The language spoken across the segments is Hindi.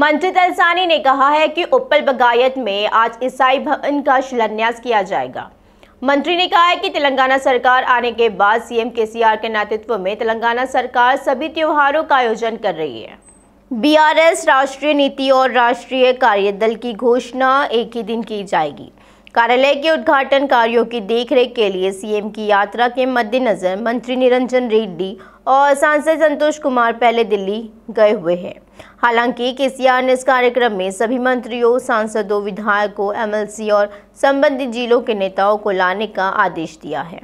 मंजिद अलसानी ने कहा है कि उपल बगायत में आज ईसाई भवन का शिलान्यास किया जाएगा मंत्री ने कहा है कि तेलंगाना सरकार आने के बाद सीएम केसीआर के नेतृत्व में तेलंगाना सरकार सभी त्योहारों का आयोजन कर रही है बीआरएस राष्ट्रीय नीति और राष्ट्रीय कार्यदल की घोषणा एक ही दिन की जाएगी कार्यालय के उद्घाटन कार्यों की देखरेख के लिए सीएम की यात्रा के मद्देनजर मंत्री निरंजन रेड्डी और सांसद संतोष कुमार पहले दिल्ली गए हुए हैं हालांकि केसीआर ने इस कार्यक्रम में सभी मंत्रियों सांसदों विधायकों एमएलसी और संबंधित जिलों के नेताओं को लाने का आदेश दिया है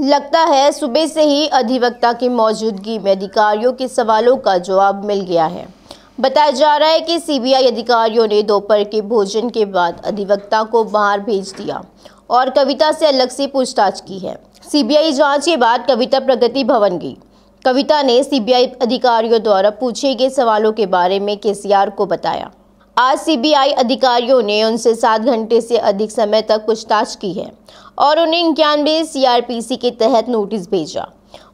लगता है सुबह से ही अधिवक्ता की मौजूदगी में अधिकारियों के सवालों का जवाब मिल गया है बताया जा रहा है कि सीबीआई अधिकारियों ने दोपहर के भोजन के बाद अधिवक्ता को बाहर भेज दिया और कविता से अलग से पूछताछ की है सीबीआई जांच के बाद कविता प्रगति भवन गई कविता ने सीबीआई अधिकारियों द्वारा पूछे गए सवालों के बारे में के को बताया आज सीबीआई अधिकारियों ने उनसे सात घंटे से अधिक समय तक पूछताछ की है और उन्हें इक्यानवे सीआरपीसी के तहत नोटिस भेजा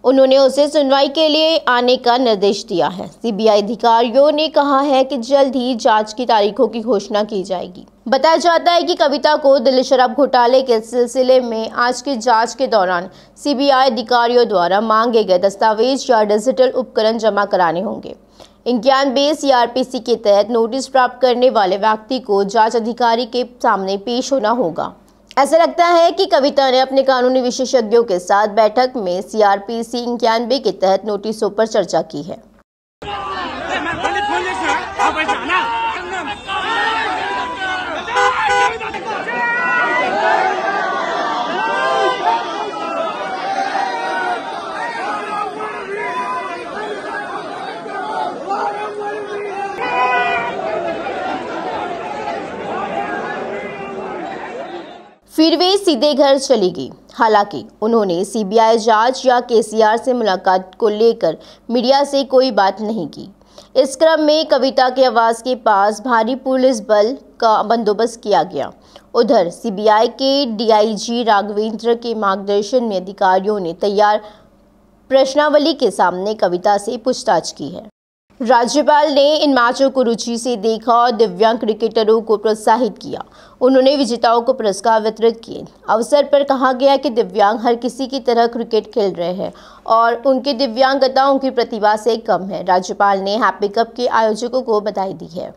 उन्होंने उसे सुनवाई के लिए आने का निर्देश दिया है सीबीआई अधिकारियों ने कहा है कि जल्द ही जांच की तारीखों की घोषणा की जाएगी बताया जाता है कि कविता को दिल्ली शराब घोटाले के सिलसिले में आज की जांच के दौरान सीबीआई अधिकारियों द्वारा मांगे गए दस्तावेज या डिजिटल उपकरण जमा कराने होंगे बेस सी के तहत नोटिस प्राप्त करने वाले व्यक्ति को जांच अधिकारी के सामने पेश होना होगा ऐसा लगता है कि कविता ने अपने कानूनी विशेषज्ञों के साथ बैठक में सीआरपीसी इक्यानवे के तहत नोटिसों पर चर्चा की है फिर वे सीधे घर चली गई हालांकि उन्होंने सीबीआई जांच या केसीआर से मुलाकात को लेकर मीडिया से कोई बात नहीं की इस क्रम में कविता के आवास के पास भारी पुलिस बल का बंदोबस्त किया गया उधर सीबीआई के डीआईजी राघवेंद्र के मार्गदर्शन में अधिकारियों ने तैयार प्रश्नावली के सामने कविता से पूछताछ की है राज्यपाल ने इन मैचों को रुचि से देखा और दिव्यांग क्रिकेटरों को प्रोत्साहित किया उन्होंने विजेताओं को पुरस्कार वितरित किए अवसर पर कहा गया कि दिव्यांग हर किसी की तरह क्रिकेट खेल रहे हैं और उनकी दिव्यांगता उनकी प्रतिभा से कम है राज्यपाल ने हैप्पी कप के आयोजकों को बधाई दी है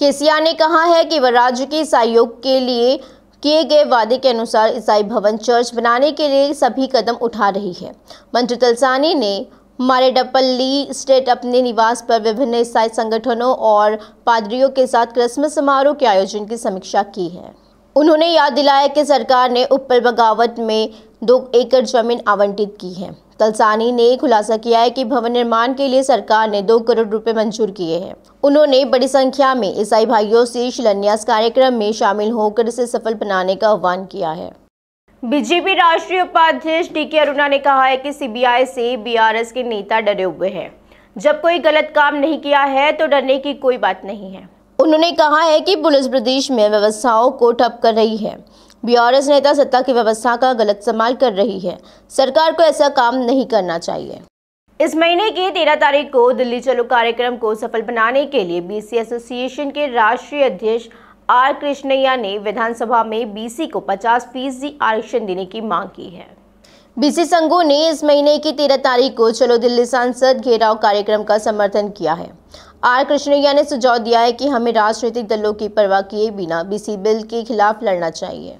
केसिया ने कहा है कि वह राज्य के सहयोग के लिए किए गए वादे के अनुसार ईसाई भवन चर्च बनाने के लिए सभी कदम उठा रही है मंत्री तलसानी ने मारेडपल्ली स्टेट अपने निवास पर विभिन्न ईसाई संगठनों और पादरियों के साथ क्रिसमस समारोह के आयोजन की समीक्षा की है उन्होंने याद दिलाया कि सरकार ने उपर बगावत में दो एकड़ जमीन आवंटित की है तलसानी ने खुलासा किया है कि भवन निर्माण के लिए सरकार ने दो करोड़ रुपए मंजूर किए हैं उन्होंने बड़ी संख्या में ईसाई भाइयों से शिलान्यास कार्यक्रम में शामिल होकर इसे सफल बनाने का आह्वान किया है बीजेपी राष्ट्रीय उपाध्यक्ष डी के अरुणा ने कहा है कि सीबीआई से बीआरएस के नेता डरे हुए हैं जब कोई गलत काम नहीं किया है तो डरने की कोई बात नहीं है उन्होंने कहा है कि पुलिस प्रदेश में व्यवस्थाओं को ठप कर रही है बीआरएस नेता सत्ता की व्यवस्था का गलत इस्तेमाल कर रही है सरकार को ऐसा काम नहीं करना चाहिए इस महीने की तेरह तारीख को दिल्ली चलो कार्यक्रम को सफल बनाने के लिए बीसी एसोसिएशन के राष्ट्रीय अध्यक्ष आर कृष्णैया ने विधानसभा में बीसी को पचास फीसदी आरक्षण देने की मांग की है बीसी संघों ने इस महीने की तेरह तारीख को चलो दिल्ली सांसद घेराव कार्यक्रम का समर्थन किया है आर कृष्णैया ने सुझाव दिया है कि हमें राजनीतिक दलों की परवाह किए बिना बीसी बिल के खिलाफ लड़ना चाहिए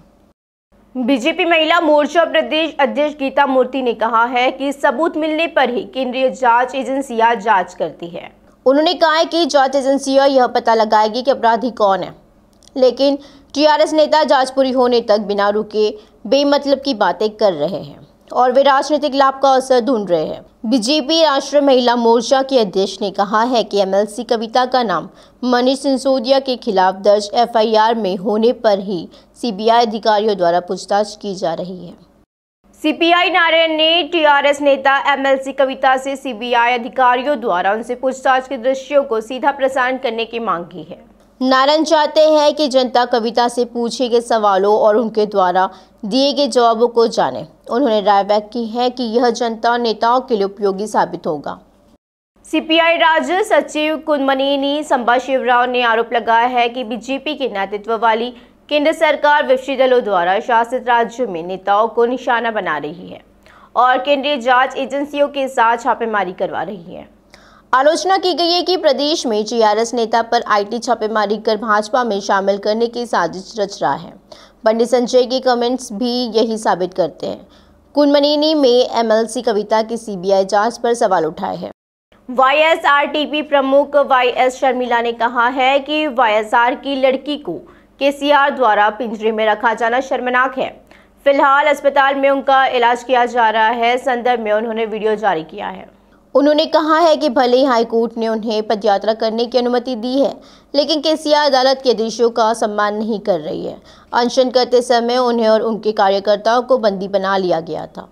बीजेपी महिला मोर्चा प्रदेश अध्यक्ष गीता मूर्ति ने कहा है कि सबूत मिलने पर ही केंद्रीय जांच एजेंसियां जांच करती है उन्होंने कहा है कि जांच एजेंसियां यह पता लगाएगी कि अपराधी कौन है लेकिन टीआरएस नेता जांच पूरी होने तक बिना रुके बेमतलब की बातें कर रहे हैं और वे राजनीतिक लाभ का अवसर ढूंढ रहे हैं बीजेपी राष्ट्रीय महिला मोर्चा की अध्यक्ष ने कहा है कि एमएलसी कविता का नाम मनीष सिसोदिया के खिलाफ दर्ज एफआईआर में होने पर ही सीबीआई अधिकारियों द्वारा पूछताछ की जा रही है सीपीआई नारायण ने टीआरएस नेता एमएलसी कविता से सीबीआई अधिकारियों द्वारा उनसे पूछताछ के दृश्यों को सीधा प्रसारण करने की मांग की है नारायण चाहते हैं कि जनता कविता से पूछे गए सवालों और उनके द्वारा दिए गए जवाबों को जाने उन्होंने राय व्यक्त की है कि यह जनता नेताओं के लिए उपयोगी साबित होगा सीपीआई राज्य सचिव कुंदमणिनी संभा शिवराव ने आरोप लगाया है कि बीजेपी के नेतृत्व वाली केंद्र सरकार विपक्षी दलों द्वारा शासित राज्य में नेताओं को निशाना बना रही है और केंद्रीय जांच एजेंसियों के साथ छापेमारी करवा रही है आलोचना की गई है कि प्रदेश में जीआरएस नेता पर आईटी छापेमारी कर भाजपा में शामिल करने की साजिश रच रहा है पंडित संजय के कमेंट्स भी यही साबित करते हैं कुनमनीनी में एमएलसी कविता की सीबीआई जांच पर सवाल उठाए हैं वाईएसआरटीपी प्रमुख वाईएस शर्मिला ने कहा है कि वाईएसआर की लड़की को केसीआर द्वारा पिंजरे में रखा जाना शर्मनाक है फिलहाल अस्पताल में उनका इलाज किया जा रहा है संदर्भ में उन्होंने वीडियो जारी किया है उन्होंने कहा है कि भले ही हाईकोर्ट ने उन्हें पदयात्रा करने की अनुमति दी है लेकिन केसीआर अदालत के आदेशों का सम्मान नहीं कर रही है अनशन करते समय उन्हें और उनके कार्यकर्ताओं को बंदी बना लिया गया था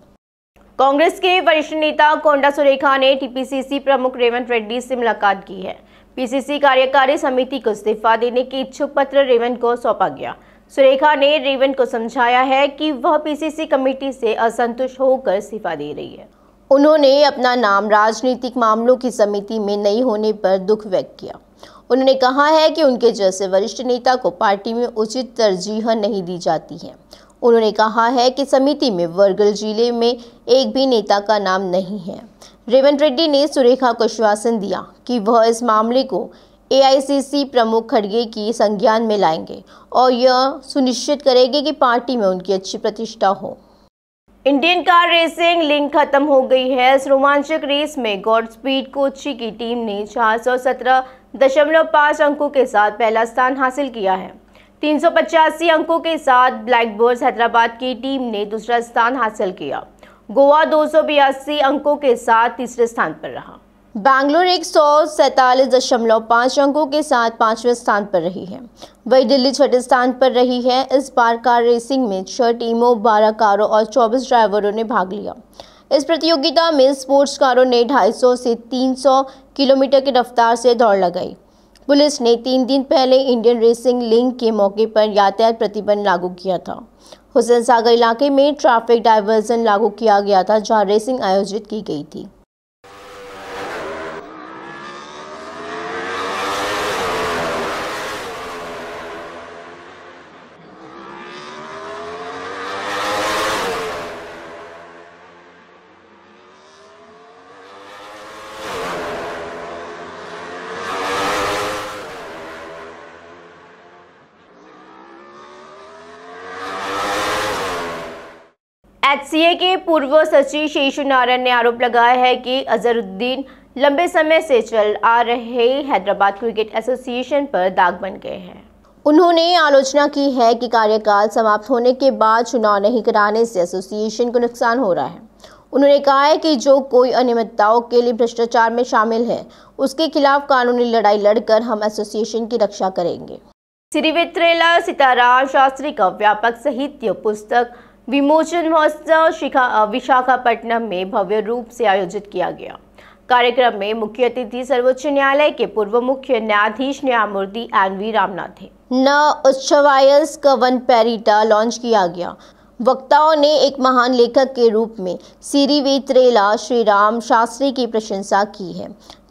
कांग्रेस के वरिष्ठ नेता कोंडा सुरेखा ने टीपीसीसी प्रमुख रेवंत रेड्डी से मुलाकात की है पीसीसी कार्यकारी समिति को इस्तीफा देने के इच्छुक पत्र रेवंत को सौंपा गया सुरेखा ने रेवंत को समझाया है कि वह पीसीसी कमेटी से असंतुष्ट होकर इस्तीफा दे रही है उन्होंने अपना नाम राजनीतिक मामलों की समिति में नहीं होने पर दुख व्यक्त किया उन्होंने कहा है कि उनके जैसे वरिष्ठ नेता को पार्टी में उचित तरजीह नहीं दी जाती है उन्होंने कहा है कि समिति में वर्गल जिले में एक भी नेता का नाम नहीं है रेवंत रेड्डी ने सुरेखा को आश्वासन दिया कि वह इस मामले को एआईसीसी प्रमुख खड़गे की संज्ञान में लाएंगे और यह सुनिश्चित करेंगे कि पार्टी में उनकी अच्छी प्रतिष्ठा हो इंडियन कार रेसिंग लिंक खत्म हो गई है इस रोमांचक रेस में गॉड स्पीड कोची की टीम ने 417.5 अंकों के साथ पहला स्थान हासिल किया है तीन अंकों के साथ ब्लैकबर्ड्स हैदराबाद की टीम ने दूसरा स्थान हासिल किया गोवा दो अंकों के साथ तीसरे स्थान पर रहा बैंगलोर एक सौ सैंतालीस दशमलव पाँच अंकों के साथ पाँचवें स्थान पर रही है वही दिल्ली छठे स्थान पर रही है इस बार कार रेसिंग में छह टीमों बारह कारों और चौबीस ड्राइवरों ने भाग लिया इस प्रतियोगिता में स्पोर्ट्स कारों ने 250 से 300 किलोमीटर की रफ्तार से दौड़ लगाई पुलिस ने तीन दिन पहले इंडियन रेसिंग लीग के मौके पर यातायात प्रतिबंध लागू किया था हुसैन सागर इलाके में ट्रैफिक डाइवर्जन लागू किया गया था जहाँ रेसिंग आयोजित की गई थी एफसीए के पूर्व सचिव शेषु नारायण ने आरोप लगाया है कि अजहरुद्दीन लंबे समय से चल आ रहे हैदराबाद क्रिकेट एसोसिएशन पर दाग बन गए हैं उन्होंने आलोचना की है कि कार्यकाल समाप्त होने के बाद चुनाव नहीं कराने से एसोसिएशन को नुकसान हो रहा है उन्होंने कहा है कि जो कोई अनियमितताओं के लिए भ्रष्टाचार में शामिल है उसके खिलाफ कानूनी लड़ाई लड़कर हम एसोसिएशन की रक्षा करेंगे श्री वित्रेला सीताराम शास्त्री का व्यापक साहित्य पुस्तक विमोचन महोत्सव विशाखापट्टनम में भव्य रूप से आयोजित किया गया कार्यक्रम में मुख्य अतिथि सर्वोच्च न्यायालय के पूर्व मुख्य न्यायाधीश न्यायमूर्ति एन वी रामनाथ थे न उत्सवायस कवन पेरिटा लॉन्च किया गया वक्ताओं ने एक महान लेखक के रूप में सिरी वेत्रेला श्री राम शास्त्री की प्रशंसा की है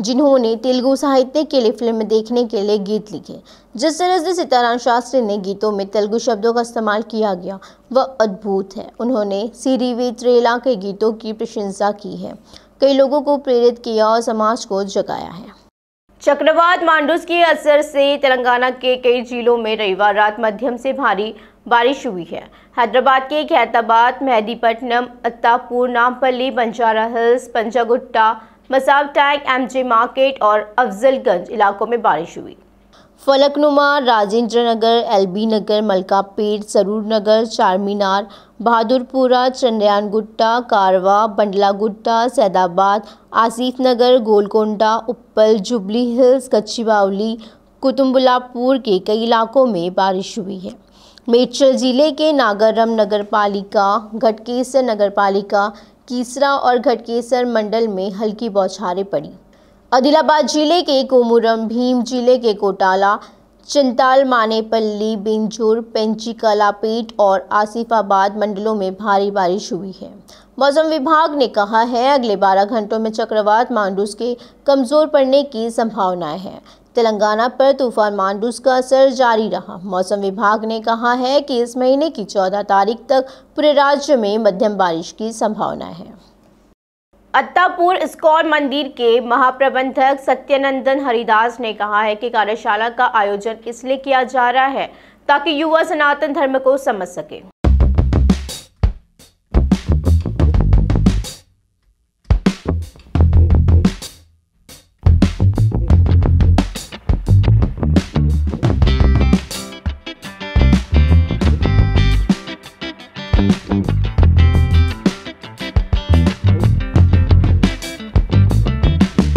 जिन्होंने तेलुगु साहित्य के लिए फिल्म देखने के लिए गीत लिखे जिस तरह से सीताराम शास्त्री ने गीतों में तेलुगु शब्दों का इस्तेमाल किया गया वह अद्भुत है उन्होंने सिरी वेत्रेला के गीतों की प्रशंसा की है कई लोगों को प्रेरित किया और समाज को जगाया है चक्रवात मांडूस के असर से तेलंगाना के कई जिलों में रविवार रात मध्यम से भारी बारिश हुई है हैदराबाद के Khairatabad Mehdipatnam Attapur Nampally Banjara Hills Panjagutta Masab Tank J market और अफजलगंज इलाकों में बारिश हुई Falaknuma Rajendra Nagar B Nagar Malakpet Saroor Nagar Charminar Bahadurpura Chandrayangutta Karwan Bandlaguda Saidabad Asif Nagar Golconda Uppal Jubilee Hills Kachi Bowli कुतुम्बुलापुर के कई इलाकों में बारिश हुई है मेचर जिले के नागरम नगर पालिका घटकेसर नगर पालिका कीसरा और घटकेसर मंडल में हल्की बौछारें पड़ी आदिलाबाद जिले के कोमुरम भीम जिले के कोटाला चिंताल मानेपल्ली बिंजूर पेंची कलापेट और आसिफाबाद मंडलों में भारी बारिश हुई है मौसम विभाग ने कहा है अगले 12 घंटों में चक्रवात मानडूस के कमज़ोर पड़ने की संभावनाएं है तेलंगाना पर तूफान मांडूस का असर जारी रहा मौसम विभाग ने कहा है कि इस महीने की चौदह तारीख तक पूरे राज्य में मध्यम बारिश की संभावना है अत्तापुर स्कॉन मंदिर के महाप्रबंधक सत्यनंदन हरिदास ने कहा है कि कार्यशाला का आयोजन इसलिए किया जा रहा है ताकि युवा सनातन धर्म को समझ सके